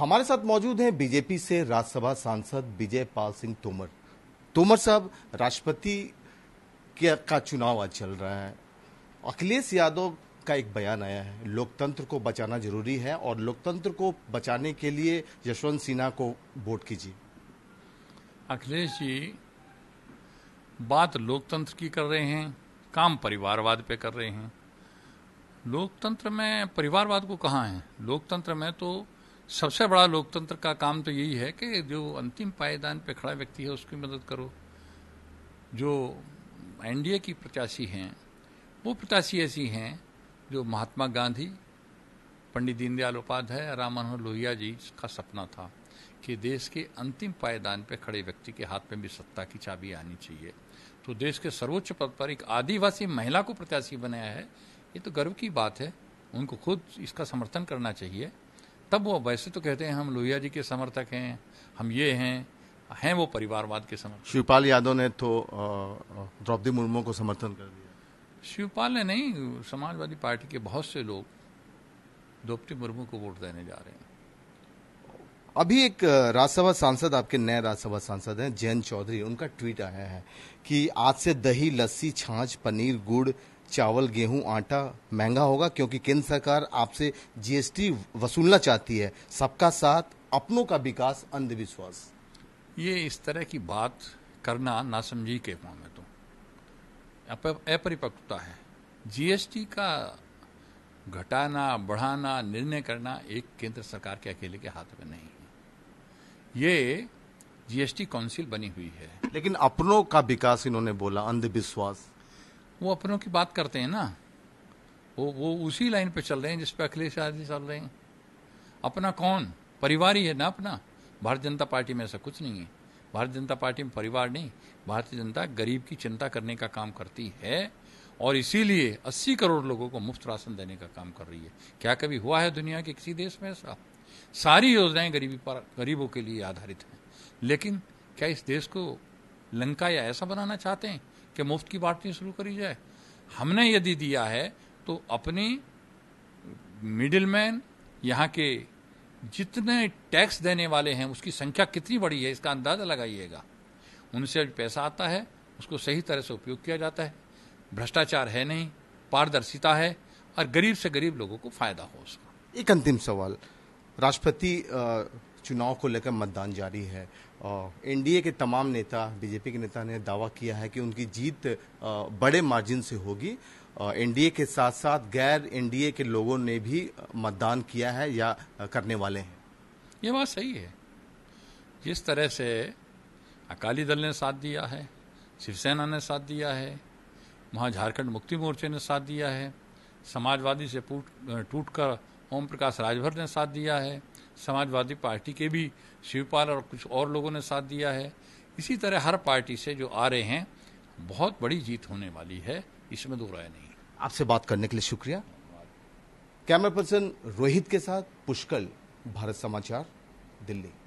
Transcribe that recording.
हमारे साथ मौजूद हैं बीजेपी से राज्यसभा सांसद विजय पाल सिंह तोमर तोमर साहब राष्ट्रपति का चुनाव आज चल रहा है अखिलेश यादव का एक बयान आया है लोकतंत्र को बचाना जरूरी है और लोकतंत्र को बचाने के लिए यशवंत सिन्हा को वोट कीजिए अखिलेश जी बात लोकतंत्र की कर रहे हैं काम परिवारवाद पे कर रहे हैं लोकतंत्र में परिवारवाद को कहाँ है लोकतंत्र में तो सबसे बड़ा लोकतंत्र का काम तो यही है कि जो अंतिम पायदान पे खड़ा व्यक्ति है उसकी मदद करो जो एनडीए की प्रत्याशी हैं वो प्रत्याशी ऐसी हैं जो महात्मा गांधी पंडित दीनदयाल उपाध्याय राम मनोहर लोहिया जी का सपना था कि देश के अंतिम पायदान पे खड़े व्यक्ति के हाथ में भी सत्ता की चाबी आनी चाहिए तो देश के सर्वोच्च पद पर एक आदिवासी महिला को प्रत्याशी बनाया है ये तो गर्व की बात है उनको खुद इसका समर्थन करना चाहिए तब वो वैसे तो कहते हैं हम लोहिया जी के समर्थक हैं हम ये हैं हैं वो परिवारवाद के समर्थक शिवपाल यादव ने तो द्रौपदी मुर्मू को समर्थन कर दिया शिवपाल ने नहीं समाजवादी पार्टी के बहुत से लोग द्रौपदी मुर्मू को वोट देने जा रहे हैं अभी एक राज्यसभा सांसद आपके नए राज्यसभा सांसद हैं जयंत चौधरी उनका ट्वीट आया है कि आज से दही लस्सी छाछ पनीर गुड़ चावल गेहूं आटा महंगा होगा क्योंकि केंद्र सरकार आपसे जीएसटी वसूलना चाहती है सबका साथ अपनों का विकास अंधविश्वास ये इस तरह की बात करना नासमझी के मुँह में तो अपरिपक्वता है जीएसटी का घटाना बढ़ाना निर्णय करना एक केंद्र सरकार के अकेले के हाथ में नहीं है ये जीएसटी काउंसिल बनी हुई है लेकिन अपनों का विकास इन्होंने बोला अंधविश्वास वो अपनों की बात करते हैं ना वो वो उसी लाइन पे चल रहे हैं जिस पे अखिलेश यादव चल रहे हैं अपना कौन परिवार ही है ना अपना भारतीय जनता पार्टी में ऐसा कुछ नहीं है भारतीय जनता पार्टी में परिवार नहीं भारतीय जनता गरीब की चिंता करने का काम करती है और इसीलिए 80 करोड़ लोगों को मुफ्त राशन देने का काम कर रही है क्या कभी हुआ है दुनिया के किसी देश में ऐसा सारी योजनाएं गरीबी पर गरीबों के लिए आधारित हैं लेकिन क्या इस देश को लंका या ऐसा बनाना चाहते हैं कि मुफ्त की बांटनी शुरू करी जाए हमने यदि दिया है तो अपनी मिडिल मैन यहाँ के जितने टैक्स देने वाले हैं उसकी संख्या कितनी बड़ी है इसका अंदाज़ा लगाइएगा उनसे जो पैसा आता है उसको सही तरह से उपयोग किया जाता है भ्रष्टाचार है नहीं पारदर्शिता है और गरीब से गरीब लोगों को फायदा हो उसका एक अंतिम सवाल राष्ट्रपति चुनाव को लेकर मतदान जारी है और एनडीए के तमाम नेता बीजेपी के नेता ने दावा किया है कि उनकी जीत बड़े मार्जिन से होगी एनडीए के साथ साथ गैर एनडीए के लोगों ने भी मतदान किया है या करने वाले हैं ये बात सही है जिस तरह से अकाली दल ने साथ दिया है शिवसेना ने साथ दिया है वहाँ झारखंड मुक्ति मोर्चे ने साथ दिया है समाजवादी से टूट कर ओम प्रकाश राजभर ने साथ दिया है समाजवादी पार्टी के भी शिवपाल और कुछ और लोगों ने साथ दिया है इसी तरह हर पार्टी से जो आ रहे हैं बहुत बड़ी जीत होने वाली है इसमें दो राय नहीं आपसे बात करने के लिए शुक्रिया कैमरा पर्सन रोहित के साथ पुष्कल भारत समाचार दिल्ली